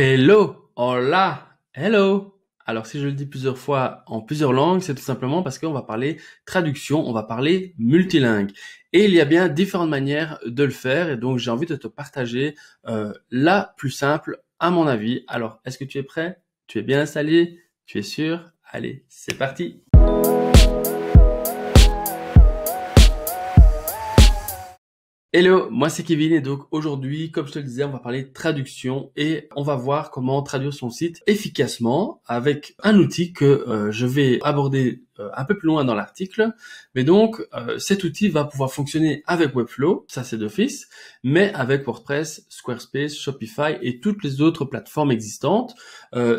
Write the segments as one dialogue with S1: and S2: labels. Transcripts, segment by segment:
S1: Hello, hola, hello. Alors si je le dis plusieurs fois en plusieurs langues, c'est tout simplement parce qu'on va parler traduction, on va parler multilingue. Et il y a bien différentes manières de le faire, et donc j'ai envie de te partager euh, la plus simple à mon avis. Alors, est-ce que tu es prêt Tu es bien installé Tu es sûr Allez, c'est parti Hello, moi c'est Kevin et donc aujourd'hui, comme je te le disais, on va parler de traduction et on va voir comment traduire son site efficacement avec un outil que euh, je vais aborder euh, un peu plus loin dans l'article. Mais donc euh, cet outil va pouvoir fonctionner avec Webflow, ça c'est d'office, mais avec WordPress, Squarespace, Shopify et toutes les autres plateformes existantes.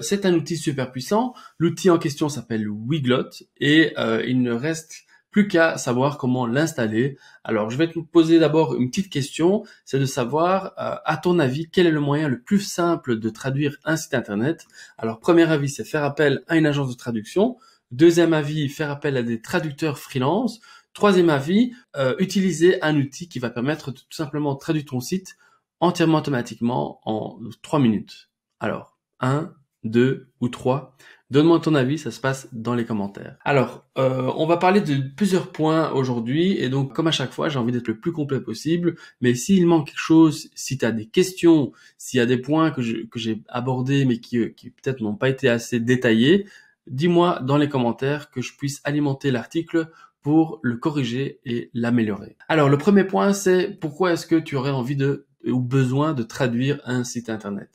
S1: c'est un outil super puissant. L'outil en question s'appelle Wiglot et il ne reste plus qu'à savoir comment l'installer. Alors, je vais te poser d'abord une petite question, c'est de savoir, euh, à ton avis, quel est le moyen le plus simple de traduire un site Internet Alors, premier avis, c'est faire appel à une agence de traduction. Deuxième avis, faire appel à des traducteurs freelance. Troisième avis, euh, utiliser un outil qui va permettre tout simplement traduire ton site entièrement automatiquement en trois minutes. Alors, un, deux ou trois. Donne-moi ton avis, ça se passe dans les commentaires. Alors, euh, on va parler de plusieurs points aujourd'hui, et donc comme à chaque fois, j'ai envie d'être le plus complet possible, mais s'il manque quelque chose, si tu as des questions, s'il y a des points que j'ai abordés mais qui, qui peut-être n'ont pas été assez détaillés, dis-moi dans les commentaires que je puisse alimenter l'article pour le corriger et l'améliorer. Alors le premier point, c'est pourquoi est-ce que tu aurais envie de ou besoin de traduire un site internet.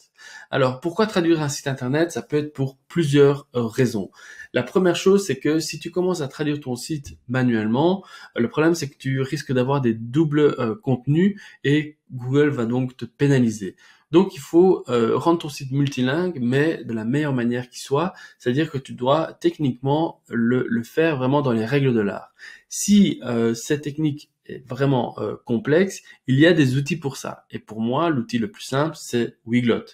S1: Alors pourquoi traduire un site internet Ça peut être pour plusieurs euh, raisons. La première chose, c'est que si tu commences à traduire ton site manuellement, euh, le problème c'est que tu risques d'avoir des doubles euh, contenus et Google va donc te pénaliser. Donc il faut rendre ton site multilingue, mais de la meilleure manière qui soit, c'est-à-dire que tu dois techniquement le, faire vraiment dans les règles de l'art. Si cette technique vraiment euh, complexe, il y a des outils pour ça. Et pour moi, l'outil le plus simple, c'est Wiglot.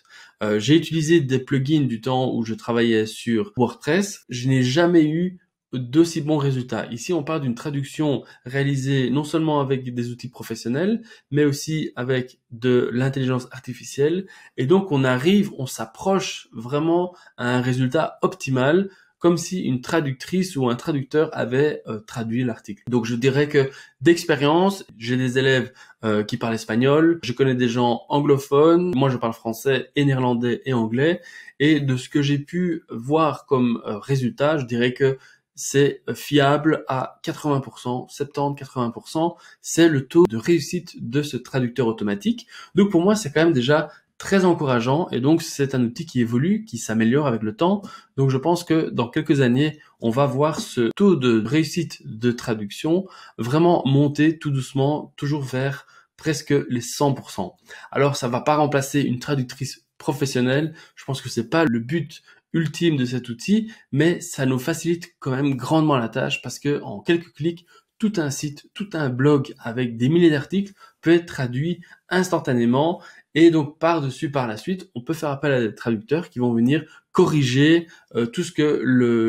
S1: Euh, j'ai utilisé des plugins du temps où je travaillais sur WordPress. Je n'ai jamais eu d'aussi bons résultats. Ici, on parle d'une traduction réalisée non seulement avec des outils professionnels, mais aussi avec de l'intelligence artificielle. Et donc, on arrive, on s'approche vraiment à un résultat optimal comme si une traductrice ou un traducteur avait euh, traduit l'article. Donc je dirais que d'expérience, j'ai des élèves euh, qui parlent espagnol, je connais des gens anglophones, moi je parle français et néerlandais et anglais, et de ce que j'ai pu voir comme euh, résultat, je dirais que c'est fiable à 80%, 70-80%, c'est le taux de réussite de ce traducteur automatique. Donc pour moi, c'est quand même déjà très encourageant et donc c'est un outil qui évolue, qui s'améliore avec le temps. Donc je pense que dans quelques années, on va voir ce taux de réussite de traduction vraiment monter tout doucement, toujours vers presque les 100%. Alors ça va pas remplacer une traductrice professionnelle, je pense que c'est pas le but ultime de cet outil, mais ça nous facilite quand même grandement la tâche parce que en quelques clics, tout un site, tout un blog avec des milliers d'articles peut être traduit instantanément et donc par-dessus, par la suite, on peut faire appel à des traducteurs qui vont venir corriger euh, tout ce que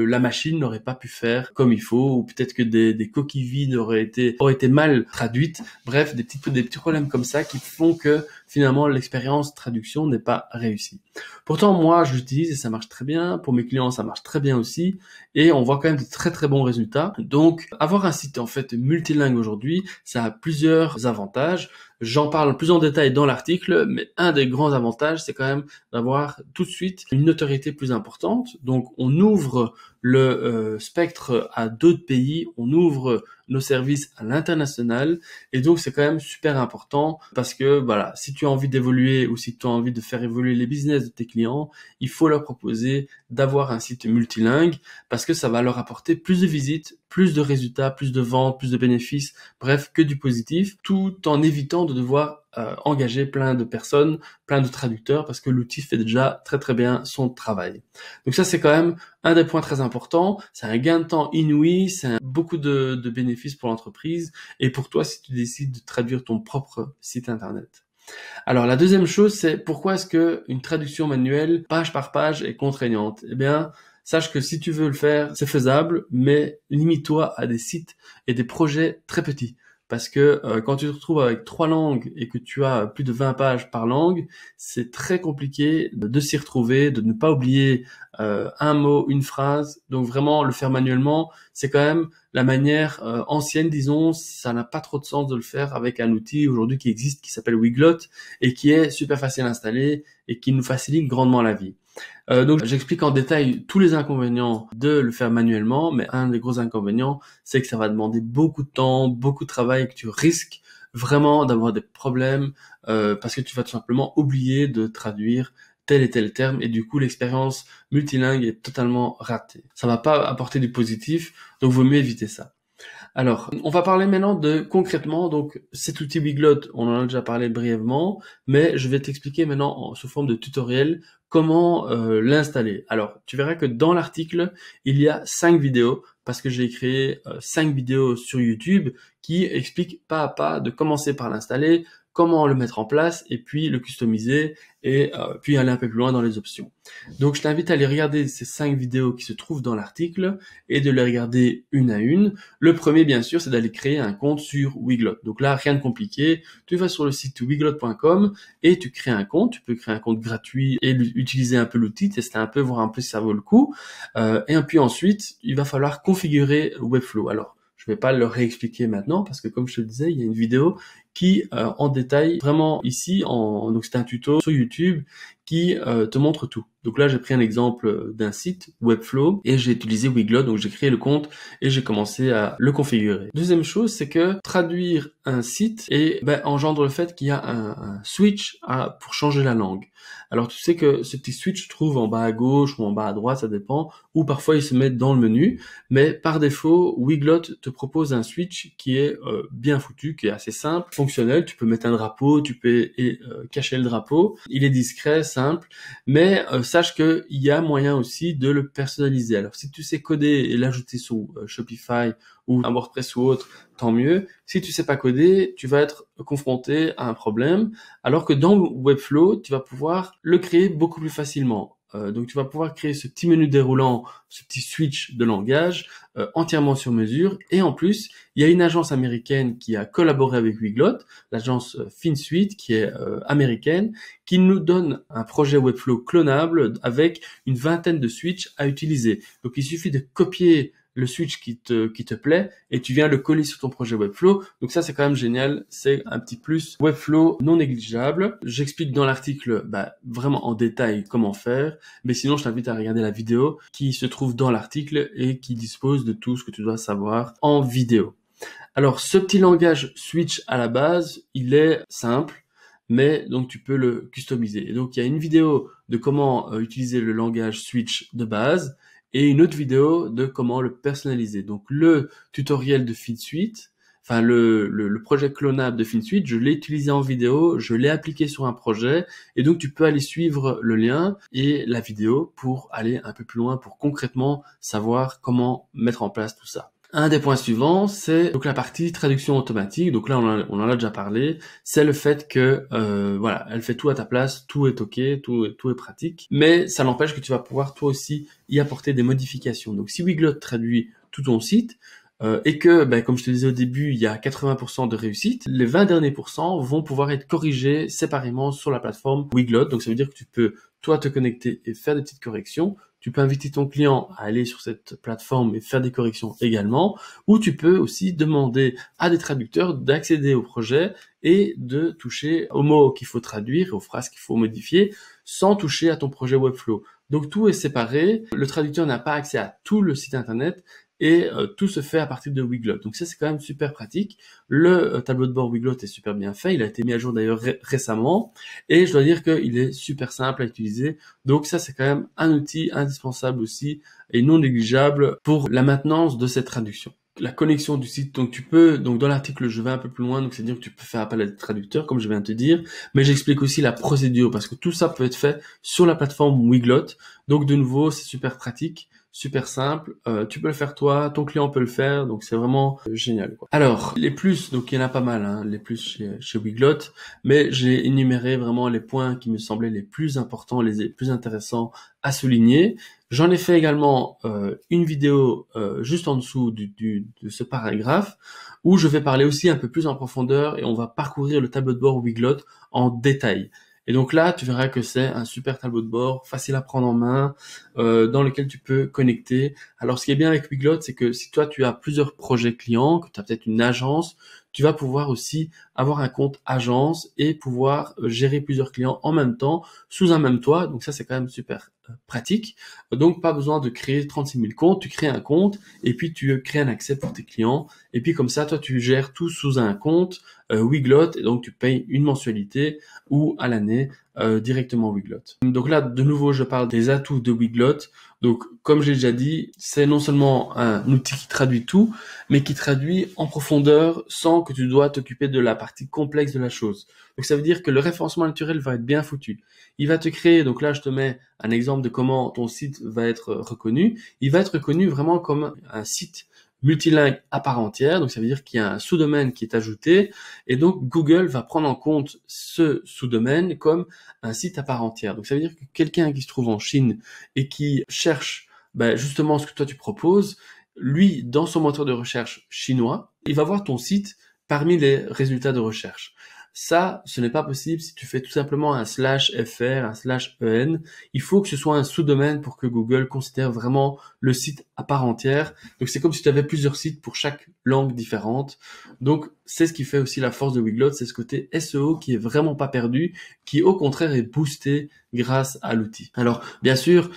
S1: la machine n'aurait pas pu faire comme il faut, ou peut-être que des, des, coquilles vides auraient été, auraient été mal traduites. Bref, des, des petits problèmes comme ça qui font que finalement l'expérience traduction n'est pas réussie. Pourtant, moi, j'utilise et ça marche très bien. Pour mes clients, ça marche très bien aussi. Et on voit quand même de très très bons résultats. Donc, avoir un site en fait multilingue aujourd'hui, ça a plusieurs avantages. J'en parle plus en détail dans l'article, mais un des grands avantages, c'est quand même d'avoir tout de suite une notoriété plus importante. Donc on ouvre le euh, spectre à d'autres pays, on ouvre nos services à l'international, et donc c'est quand même super important parce que voilà, si tu as envie d'évoluer ou si tu as envie de faire évoluer les business de tes clients, il faut leur proposer d'avoir un site multilingue parce que ça va leur apporter plus de visites, plus de résultats, plus de ventes, plus de bénéfices, bref, que du positif, tout en évitant de devoir euh, engager plein de personnes, plein de traducteurs, parce que l'outil fait déjà très très bien son travail. Donc ça, c'est quand même un des points très importants. C'est un gain de temps inouï, c'est beaucoup de, de bénéfices pour l'entreprise et pour toi si tu décides de traduire ton propre site internet. Alors la deuxième chose, c'est pourquoi est-ce que une traduction manuelle, page par page, est contraignante Eh bien, Sache que si tu veux le faire, c'est faisable, mais limite-toi à des sites et des projets très petits. Parce que euh, quand tu te retrouves avec trois langues et que tu as plus de 20 pages par langue, c'est très compliqué de, s'y retrouver, de ne pas oublier euh, un mot, une phrase. Donc vraiment, le faire manuellement, c'est quand même la manière euh, ancienne, disons, ça n'a pas trop de sens de le faire avec un outil aujourd'hui qui existe, qui s'appelle Wiglot, et qui est super facile à installer et qui nous facilite grandement la vie. Euh, donc j'explique en détail tous les inconvénients de le faire manuellement, mais un des gros inconvénients, c'est que ça va demander beaucoup de temps, beaucoup de travail que tu risques vraiment d'avoir des problèmes euh, parce que tu vas tout simplement oublier de traduire tel et tel terme et du coup l'expérience multilingue est totalement ratée. Ça va pas apporter du positif, donc vaut mieux éviter ça. Alors, on va parler maintenant de concrètement, donc cet outil Wiglot, on en a déjà parlé brièvement, mais je vais t'expliquer maintenant sous forme de tutoriel comment euh, l'installer. Alors, tu verras que dans l'article, il y a cinq vidéos parce que j'ai créé euh, cinq vidéos sur YouTube qui expliquent pas à pas de commencer par l'installer, comment le mettre en place et puis le customiser et euh, puis aller un peu plus loin dans les options. Donc je t'invite à aller regarder ces cinq vidéos qui se trouvent dans l'article et de les regarder une à une. Le premier bien sûr c'est d'aller créer un compte sur Wiglot. Donc là rien de compliqué, tu vas sur le site wiglot.com et tu crées un compte, tu peux créer un compte gratuit et utiliser un peu l'outil, tester un peu, voir un peu si ça vaut le coup. Euh, et puis ensuite il va falloir configurer Webflow. Alors je ne vais pas le réexpliquer maintenant parce que comme je te le disais, il y a une vidéo qui euh, en détail, vraiment ici. En, donc c'est un tuto sur YouTube euh, te montre tout. Donc là, j'ai pris un exemple euh, d'un site, Webflow, et j'ai utilisé Wiglot, donc j'ai créé le compte et j'ai commencé à le configurer. Deuxième chose, c'est que traduire un site et ben, engendre le fait qu'il y a un, switch à, pour changer la langue. Alors tu sais que ce petit switch se trouve en bas à gauche ou en bas à droite, ça dépend, ou parfois il se met dans le menu, mais par défaut, Wiglot te propose un switch qui est euh, bien foutu, qui est assez simple, fonctionnel, tu peux mettre un drapeau, tu peux et, cacher le drapeau, il est discret, simple, simple, mais euh, sache qu'il y a moyen aussi de le personnaliser. Alors si tu sais coder et l'ajouter sous euh, Shopify ou un WordPress ou autre, tant mieux. Si tu sais pas coder, tu vas être confronté à un problème, alors que dans Webflow, tu vas pouvoir le créer beaucoup plus facilement euh, donc tu vas pouvoir créer ce petit menu déroulant, ce petit switch de langage euh, entièrement sur mesure. Et en plus, il y a une agence américaine qui a collaboré avec Wiglot, l'agence euh, FinSuite qui est américaine, qui nous donne un projet Webflow clonable avec une vingtaine de switches à utiliser. Donc il suffit de copier le switch qui te, plaît et tu viens le coller sur ton projet Webflow. Donc ça, c'est quand même génial. C'est un petit plus Webflow non négligeable. J'explique dans l'article bah, vraiment en détail comment faire. Mais sinon, je t'invite à regarder la vidéo qui se trouve dans l'article et qui dispose de tout ce que tu dois savoir en vidéo. Alors, ce petit langage switch à la base, il est simple mais donc tu peux le customiser. Et donc il y a une vidéo de comment euh, utiliser le langage switch de base et une autre vidéo de comment le personnaliser. Donc le tutoriel de Finsuite, enfin le, le, projet clonable de FinSuite, je l'ai utilisé en vidéo, je l'ai appliqué sur un projet, et donc tu peux aller suivre le lien et la vidéo pour aller un peu plus loin, pour concrètement savoir comment mettre en place tout ça. Un des points suivants, c'est donc la partie traduction automatique. Donc là, on, on en a déjà parlé. C'est le fait que euh, voilà, elle fait tout à ta place, tout est ok, tout, tout est pratique. Mais ça n'empêche que tu vas pouvoir toi aussi y apporter des modifications. Donc si Wiglot traduit tout ton site euh, et que, ben, comme je te disais au début, il y a 80% de réussite, les 20 derniers pourcents vont pouvoir être corrigés séparément sur la plateforme Wiglot. Donc ça veut dire que tu peux toi te connecter et faire des petites corrections tu peux inviter ton client à aller sur cette plateforme et faire des corrections également, ou tu peux aussi demander à des traducteurs d'accéder au projet et de toucher aux mots qu'il faut traduire, aux phrases qu'il faut modifier, sans toucher à ton projet Webflow. Donc tout est séparé, le traducteur n'a pas accès à tout le site internet, et euh, tout se fait à partir de Wiglot. Donc ça c'est quand même super pratique. Le euh, tableau de bord Wiglot est super bien fait, il a été mis à jour d'ailleurs récemment et je dois dire qu'il est super simple à utiliser. Donc ça c'est quand même un outil indispensable aussi et non négligeable pour la maintenance de cette traduction la connexion du site. Donc tu peux, donc dans l'article je vais un peu plus loin, donc c'est-à-dire que tu peux faire appel à des traducteurs, comme je viens de te dire, mais j'explique aussi la procédure, parce que tout ça peut être fait sur la plateforme Wiglot. Donc de nouveau, c'est super pratique super simple. Euh, tu peux le faire toi, ton client peut le faire, donc c'est vraiment euh, génial. Quoi. Alors, les plus, donc il y en a pas mal, hein, les plus chez, Wiglot, mais j'ai énuméré vraiment les points qui me semblaient les plus importants, les plus intéressants à souligner. J'en ai fait également euh, une vidéo juste en dessous de ce paragraphe où je vais parler aussi un peu plus en profondeur et on va parcourir le tableau de bord Wiglot en détail. Et donc là, tu verras que c'est un super tableau de bord, facile à prendre en main, euh, dans lequel tu peux connecter. Alors ce qui est bien avec Wiglot, c'est que si toi tu as plusieurs projets clients, que tu as peut-être une agence, tu vas pouvoir aussi avoir un compte agence et pouvoir euh, gérer plusieurs clients en même temps sous un même toit. Donc ça, c'est quand même super pratique. Donc, pas besoin de créer 36 000 comptes. Tu crées un compte et puis tu crées un accès pour tes clients. Et puis, comme ça, toi, tu gères tout sous un compte euh, Wiglot. Et donc, tu payes une mensualité ou à l'année euh, directement Wiglot. Donc là, de nouveau, je parle des atouts de Wiglot. Donc, comme j'ai déjà dit, c'est non seulement un outil qui traduit tout, mais qui traduit en profondeur sans que tu dois t'occuper de la partie complexe de la chose. Donc, ça veut dire que le référencement naturel va être bien foutu. Il va te créer, donc là, je te mets un exemple de comment ton site va être reconnu. Il va être reconnu vraiment comme un site multilingue à part entière. Donc ça veut dire qu'il y a un sous-domaine qui est ajouté et donc Google va prendre en compte ce sous-domaine comme un site à part entière. Donc ça veut dire que quelqu'un qui se trouve en Chine et qui cherche ben, justement ce que toi tu proposes, lui dans son moteur de recherche chinois, il va voir ton site parmi les résultats de recherche. Ça, ce n'est pas possible si tu fais tout simplement un slash fr, un slash en. Il faut que ce soit un sous-domaine pour que Google considère vraiment le site à part entière. Donc c'est comme si tu avais plusieurs sites pour chaque langue différente. Donc c'est ce qui fait aussi la force de Wiglot, c'est ce côté SEO qui est vraiment pas perdu, qui au contraire est boosté grâce à l'outil. Alors bien sûr,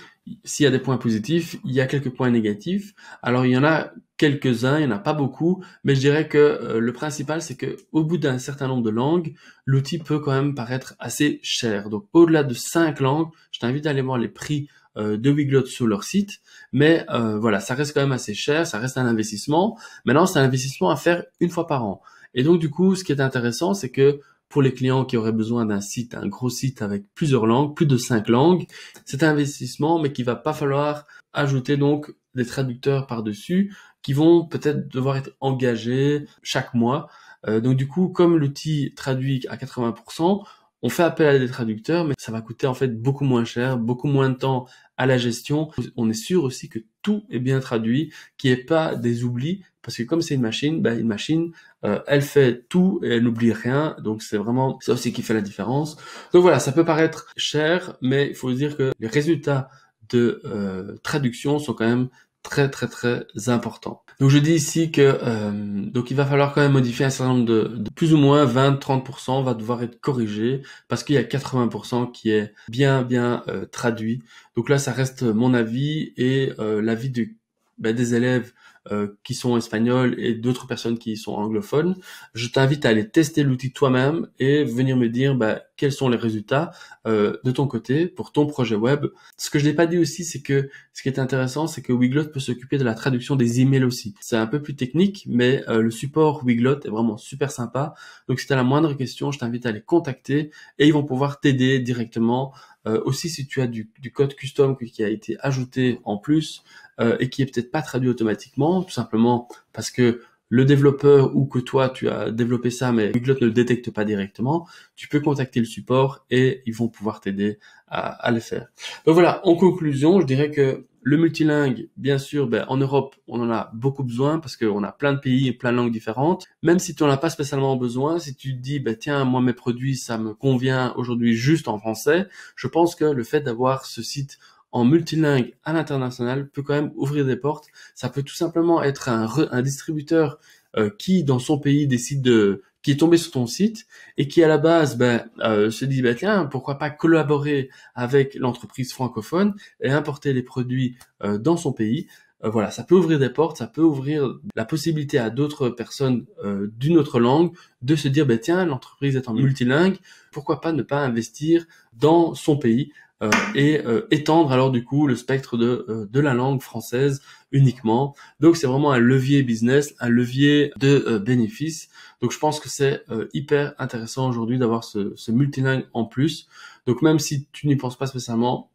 S1: s'il y a des points positifs, il y a quelques points négatifs. Alors il y en a quelques-uns, il n'y en a pas beaucoup, mais je dirais que euh, le principal, c'est que au bout d'un certain nombre de langues, l'outil peut quand même paraître assez cher. Donc au-delà de cinq langues, je t'invite à aller voir les prix euh, de Wiglot sur leur site, mais euh, voilà, ça reste quand même assez cher, ça reste un investissement. Maintenant, c'est un investissement à faire une fois par an. Et donc du coup, ce qui est intéressant, c'est que pour les clients qui auraient besoin d'un site, un gros site avec plusieurs langues, plus de cinq langues. C'est un investissement, mais qui va pas falloir ajouter donc des traducteurs par-dessus qui vont peut-être devoir être engagés chaque mois. Euh, donc du coup, comme l'outil traduit à 80%, on fait appel à des traducteurs, mais ça va coûter en fait beaucoup moins cher, beaucoup moins de temps à la gestion. On est sûr aussi que tout est bien traduit, qui est pas des oublis, parce que comme c'est une machine, ben une machine, euh, elle fait tout et elle n'oublie rien, donc c'est vraiment ça aussi qui fait la différence. Donc voilà, ça peut paraître cher, mais il faut dire que les résultats de euh, traduction sont quand même très très très important. Donc je dis ici que euh, donc il va falloir quand même modifier un certain nombre de, plus ou moins 20-30% va devoir être corrigé parce qu'il y a 80% qui est bien bien euh, traduit. Donc là ça reste mon avis et euh, l'avis ben, des élèves euh, qui sont espagnols et d'autres personnes qui sont anglophones. Je t'invite à aller tester l'outil toi-même et venir me dire bah, quels sont les résultats euh, de ton côté pour ton projet web. Ce que je n'ai pas dit aussi, c'est que ce qui est intéressant, c'est que Wiglot peut s'occuper de la traduction des emails aussi. C'est un peu plus technique, mais euh, le support Wiglot est vraiment super sympa. Donc si tu la moindre question, je t'invite à les contacter et ils vont pouvoir t'aider directement euh, aussi, si tu as du, code custom qui a été ajouté en plus euh, et qui est peut-être pas traduit automatiquement, tout simplement parce que le développeur ou que toi tu as développé ça mais Google ne le détecte pas directement, tu peux contacter le support et ils vont pouvoir t'aider à, à le faire. voilà, en conclusion, je dirais que le multilingue, bien sûr, ben, en Europe, on en a beaucoup besoin parce qu'on a plein de pays et plein de langues différentes. Même si tu n'en as pas spécialement besoin, si tu te dis, ben, tiens, moi, mes produits, ça me convient aujourd'hui juste en français, je pense que le fait d'avoir ce site en multilingue à l'international peut quand même ouvrir des portes. Ça peut tout simplement être un, un distributeur euh, qui, dans son pays, décide de qui est tombé sur ton site et qui à la base ben, euh, se dit ben, tiens pourquoi pas collaborer avec l'entreprise francophone et importer les produits euh, dans son pays euh, voilà ça peut ouvrir des portes ça peut ouvrir la possibilité à d'autres personnes d'une autre langue de se dire ben tiens l'entreprise est en mm. multilingue pourquoi pas ne pas investir dans son pays euh, et euh, étendre alors du coup le spectre de, euh, de la langue française uniquement. Donc c'est vraiment un levier business, un levier de bénéfice. Donc je pense que c'est hyper intéressant aujourd'hui d'avoir ce, ce multilingue en plus. Donc même si tu n'y penses pas spécialement,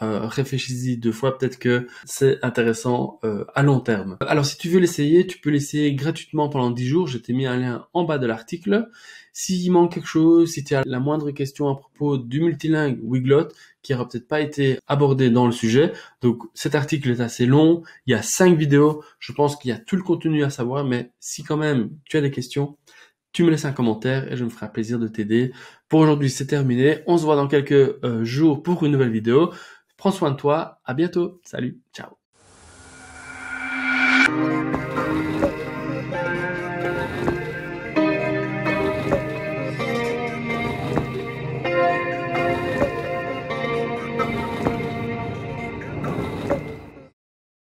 S1: euh, réfléchis-y deux fois, peut-être que c'est intéressant euh, à long terme. Alors si tu veux l'essayer, tu peux l'essayer gratuitement pendant 10 jours, je t'ai mis un lien en bas de l'article. S'il manque quelque chose, si tu as la moindre question à propos du multilingue Wiglot, qui n'aura peut-être pas été abordé dans le sujet. Donc cet article est assez long, il y a 5 vidéos, je pense qu'il y a tout le contenu à savoir, mais si quand même tu as des questions, tu me laisses un commentaire et je me ferai plaisir de t'aider. Pour aujourd'hui, c'est terminé. On se voit dans quelques euh, jours pour une nouvelle vidéo. Prends soin de toi, à bientôt, salut, ciao.